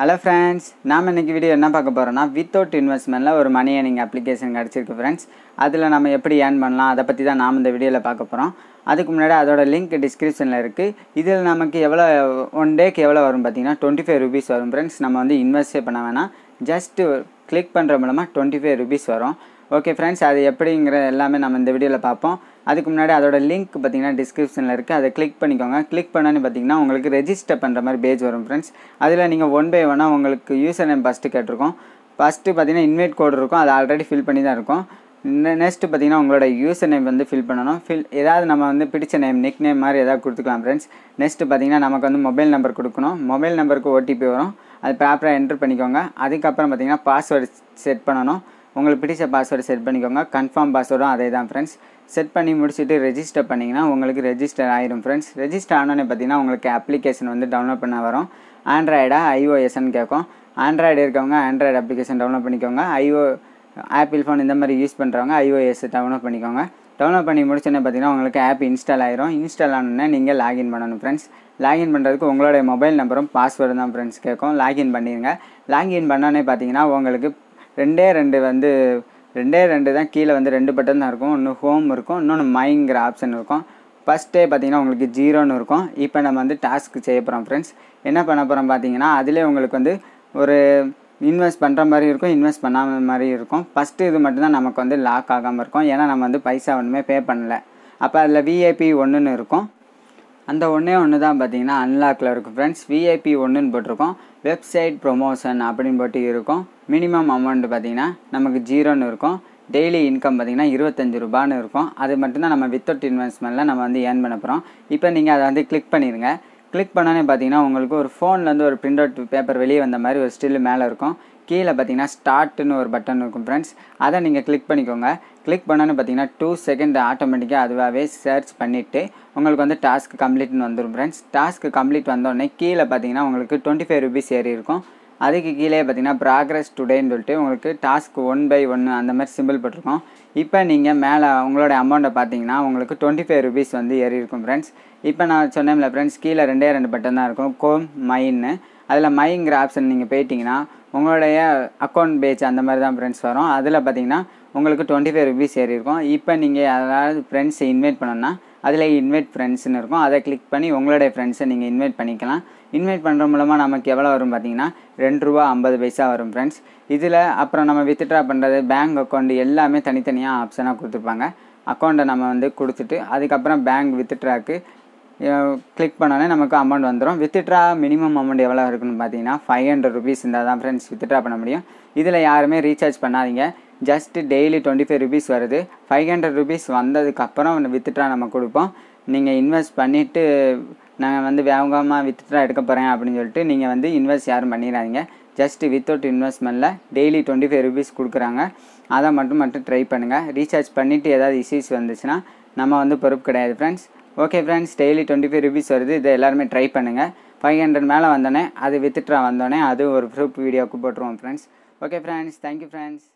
hello friends நாம் இன்றைக்கி video என்ன பார்க்க போகிறோம்னா வித்தவுட் இன்வெஸ்ட்மெண்ட்டில் ஒரு மணி ஏர்னிங் அப்ளிகேஷன் கிடச்சிருக்கு ஃப்ரெண்ட்ஸ் அதில் நம்ம எப்படி ஏர்ன் பண்ணலாம் அதை பற்றி தான் நாம் இந்த வீடியோவில் பார்க்க போகிறோம் அதுக்கு முன்னாடி அதோட லிங்க் டிஸ்கிரிப்ஷனில் இருக்குது இதில் நமக்கு எவ்வளோ ஒன் டேக்கு எவ்வளோ வரும் பார்த்தீங்கன்னா டுவெண்ட்டி ஃபைவ் ருபீஸ் வரும் ஃப்ரெண்ட்ஸ் நம்ம வந்து இன்வெஸ்டே பண்ண வேணாம் ஜஸ்ட்டு கிளிக் பண்ணுற மூலமாக டுவெண்ட்டி ஃபைவ் ருபீஸ் வரும் ஓகே ஃப்ரெண்ட்ஸ் அது எப்படிங்கிற எல்லாமே நம்ம இந்த வீடியோவில் பார்ப்போம் அதுக்கு முன்னாடி அதோட லிங்க் பார்த்தீங்கன்னா டிஸ்கிரிப்ஷனில் இருக்குது அதை கிளிக் பண்ணிக்கோங்க கிளிக் பண்ணோன்னு பார்த்தீங்கன்னா உங்களுக்கு ரெஜிஸ்டர் பண்ணுற மாதிரி பேஜ் வரும் ஃப்ரெண்ட்ஸ் அதில் நீங்கள் ஒன் பை ஒன்னாக உங்களுக்கு யூசர் நேம் ஃபஸ்ட்டு கேட்டிருக்கோம் ஃபஸ்ட்டு பார்த்தீங்கன்னா இன்வைட் கோடு இருக்கும் அது ஆல்ரெடி ஃபில் பண்ணி தான் இருக்கும் நெக்ஸ்ட்டு பார்த்தீங்கன்னா உங்களோட யூசர் நேம் வந்து ஃபில் பண்ணணும் ஃபில் ஏதாவது நம்ம வந்து பிடிச்ச நேம் நிக் நேம் மாதிரி ஏதாவது கொடுத்துக்கலாம் ஃப்ரெண்ட்ஸ் நெக்ஸ்ட்டு பார்த்தீங்கன்னா நமக்கு வந்து மொபைல் நம்பர் கொடுக்கணும் மொபைல் நம்பருக்கு ஓடிபி வரும் அது ப்ராப்பராக என்ட்ரு பண்ணிக்கோங்க அதுக்கப்புறம் பார்த்தீங்கன்னா பாஸ்வேர்டு செட் பண்ணணும் உங்களுக்கு பிடிச்ச பாஸ்வேர்டு செட் பண்ணிக்கோங்க கன்ஃபார்ம் பாஸ்வேர்டும் அதே தான் ஃப்ரெண்ட்ஸ் செட் பண்ணி முடிச்சுட்டு ரெஜிஸ்டர் பண்ணிங்கன்னா உங்களுக்கு ரெஜிஸ்டர் ஆயிரும் ஃப்ரெண்ட்ஸ் ரெஜிஸ்டர் ஆனோடனே பார்த்தீங்கன்னா உங்களுக்கு அப்ளிகேஷன் வந்து டவுன்லோட் பண்ண வரும் ஆண்ட்ராய்டாக ஐஓஎஸ்ன்னு கேட்கும் ஆண்ட்ராய்டு இருக்கவங்க ஆண்ட்ராய்டு அப்ளிகேஷன் டவுன்லோட் பண்ணிக்கோங்க ஐஓ ஆப்பிள் ஃபோன் இந்த மாதிரி யூஸ் பண்ணுறவங்க ஐஓஎஸ் டவுன்லோட் பண்ணிக்கோங்க டவுன்லோட் பண்ணி முடிச்சோன்னே பார்த்தீங்கன்னா உங்களுக்கு ஆப் இன்ஸ்டால் ஆயிரும் இன்ஸ்டால் ஆனோடனே நீங்கள் லாகின் பண்ணணும் ஃப்ரெண்ட்ஸ் லாகின் பண்ணுறதுக்கு உங்களுடைய மொபைல் நம்பரும் பாஸ்வேர்டு தான் ஃப்ரெண்ட்ஸ் கேட்கும் லாகின் பண்ணிடுங்க லாகின் பண்ணோன்னே பார்த்தீங்கன்னா உங்களுக்கு ரெண்டே ரெண்டு வந்து ரெண்டே ரெண்டு தான் கீழே வந்து ரெண்டு பட்டன் தான் இருக்கும் ஒன்று ஹோம் இருக்கும் இன்னொன்று மைங்கிற ஆப்ஷன் இருக்கும் ஃபஸ்ட்டே பார்த்தீங்கன்னா உங்களுக்கு ஜீரோன்னு இருக்கும் இப்போ நம்ம வந்து டாஸ்க் செய்ய போகிறோம் ஃப்ரெண்ட்ஸ் என்ன பண்ண போகிறோம் பார்த்தீங்கன்னா அதிலே உங்களுக்கு வந்து ஒரு இன்வெஸ்ட் பண்ணுற மாதிரி இருக்கும் இன்வெஸ்ட் பண்ணாத மாதிரி இருக்கும் ஃபஸ்ட்டு இது மட்டும்தான் நமக்கு வந்து லாக் ஆகாமல் இருக்கும் ஏன்னா நம்ம வந்து பைசா ஒன்றுமே பே பண்ணலை அப்போ அதில் விஐபி ஒன்றுன்னு இருக்கும் அந்த ஒன்றே ஒன்று தான் பார்த்தீங்கன்னா அன்லாக்கில் இருக்கும் ஃப்ரெண்ட்ஸ் விஐபி ஒன்றுன்னு போட்டிருக்கோம் வெப்சைட் ப்ரொமோஷன் அப்படின்னு போட்டு இருக்கும் மினிமம் அமௌண்ட் பார்த்திங்கன்னா நமக்கு ஜீரோன்னு இருக்கும் டெய்லி இன்கம் பார்த்திங்கன்னா இருபத்தஞ்சி ரூபான்னு இருக்கும் அது மட்டும்தான் நம்ம வித்தவுட் இன்வெஸ்ட்மெண்ட்டில் நம்ம வந்து ஏர்ன் பண்ண போகிறோம் இப்போ நீங்கள் அதை வந்து கிளிக் பண்ணிடுங்க கிளிக் பண்ணோன்னே பார்த்தீங்கன்னா உங்களுக்கு ஒரு ஃபோன்லேருந்து ஒரு பிரிண்ட் அவுட் பேப்பர் வெளியே வந்த மாதிரி ஒரு ஸ்டில் மேலே இருக்கும் கீழே பார்த்தீங்கன்னா ஸ்டார்ட்னு ஒரு பட்டன் இருக்கும் ஃப்ரெண்ட்ஸ் அதை நீங்கள் கிளிக் பண்ணிக்கோங்க கிளிக் பண்ணோன்னு பார்த்தீங்கன்னா டூ செகண்ட் ஆட்டோமேட்டிக்காக அதுவாகவே சர்ச் பண்ணிவிட்டு உங்களுக்கு வந்து டாஸ்க் கம்ப்ளீட்னு வந்துடும் ஃப்ரெண்ட்ஸ் டாஸ்க் கம்ப்ளீட் வந்தோடனே கீழே பார்த்தீங்கன்னா உங்களுக்கு டுவெண்ட்டி ஃபைவ் ருபீஸ் ஏறி இருக்கும் அதுக்கு கீழே பார்த்தீங்கன்னா ப்ராக்ரஸ் டுடேன்னு சொல்லிட்டு உங்களுக்கு டாஸ்க் ஒன் பை ஒன்று அந்த மாதிரி சிம்பிள் போட்டிருக்கோம் இப்போ நீங்கள் மேலே உங்களோட அமௌண்ட்டை பார்த்தீங்கன்னா உங்களுக்கு டுவெண்ட்டி ஃபைவ் ருபீஸ் வந்து ஏறி இருக்கும் ஃப்ரெண்ட்ஸ் இப்போ நான் சொன்னேன்ல ஃப்ரெண்ட்ஸ் கீழே ரெண்டே ரெண்டு பட்டன் தான் இருக்கும் கோம் மைன்னு அதில் மைங்கிற ஆப்ஷன் நீங்கள் போயிட்டீங்கன்னா உங்களுடைய அக்கௌண்ட் பேஜ் அந்த மாதிரி தான் ஃப்ரெண்ட்ஸ் வரும் அதில் பார்த்தீங்கன்னா உங்களுக்கு டுவெண்ட்டி ஃபைவ் ருபீஸ் ஏறி இருக்கும் இப்போ நீங்கள் அதாவது ஃப்ரெண்ட்ஸ் இன்வைட் பண்ணோன்னா அதில் இன்வைட் ஃப்ரெண்ட்ஸ்னு இருக்கும் அதை கிளிக் பண்ணி உங்களுடைய ஃப்ரெண்ட்ஸை நீங்கள் இன்வைட் பண்ணிக்கலாம் இன்வைட் பண்ணுற மூலமாக நமக்கு எவ்வளோ வரும் பார்த்தீங்கன்னா ரெண்டு ரூபா ஐம்பது பைசா வரும் ஃப்ரெண்ட்ஸ் இதில் அப்புறம் நம்ம வித்ட்ரா பண்ணுறது பேங்க் அக்கௌண்ட் எல்லாமே தனித்தனியாக ஆப்ஷனாக கொடுத்துருப்பாங்க அக்கௌண்ட்டை நம்ம வந்து கொடுத்துட்டு அதுக்கப்புறம் பேங்க் வித்ட்ராக்கு கிளிக் பண்ணோன்னே நமக்கு அமௌண்ட் வந்துடும் வித்ட்ரா மினிமம் அமௌண்ட் எவ்வளோ இருக்குன்னு பார்த்தீங்கன்னா ஃபைவ் ஹண்ட்ரட் ருபீஸ் இருந்தால் தான் ஃப்ரெண்ட்ஸ் வித்ட்ரா பண்ண முடியும் இதில் யாருமே ரீசார்ஜ் பண்ணாதீங்க just daily twenty five rupees வருது ஃபைவ் ஹண்ட்ரட் ருபீஸ் வந்ததுக்கப்புறம் வித்ட்ரா நம்ம கொடுப்போம் நீங்கள் இன்வெஸ்ட் பண்ணிவிட்டு நாங்கள் வந்து வேகமாக வித்ட்ரா எடுக்க போகிறேன் அப்படின்னு சொல்லிட்டு நீங்கள் வந்து இன்வெஸ்ட் யாரும் பண்ணிடாதீங்க ஜஸ்ட்டு வித்தவுட் இன்வெஸ்ட்மெண்ட்டில் டெய்லி டுவெண்ட்டி ஃபைவ் ருபீஸ் கொடுக்குறாங்க அதை மட்டும் மட்டும் ட்ரை பண்ணுங்கள் ரீசார்ஜ் பண்ணிவிட்டு ஏதாவது இஷ்யூஸ் வந்துச்சுன்னா நம்ம வந்து பொறுப்பு கிடையாது friends okay friends daily twenty five rupees வருது இதை எல்லாருமே ட்ரை பண்ணுங்கள் ஃபைவ் ஹண்ட்ரட் மேலே வந்தோடனே அது வித்துட்ரா வந்தோடனே அது ஒரு ப்ரூப் வீடியோவுக்கு போட்டுருவோம் friends okay friends thank you friends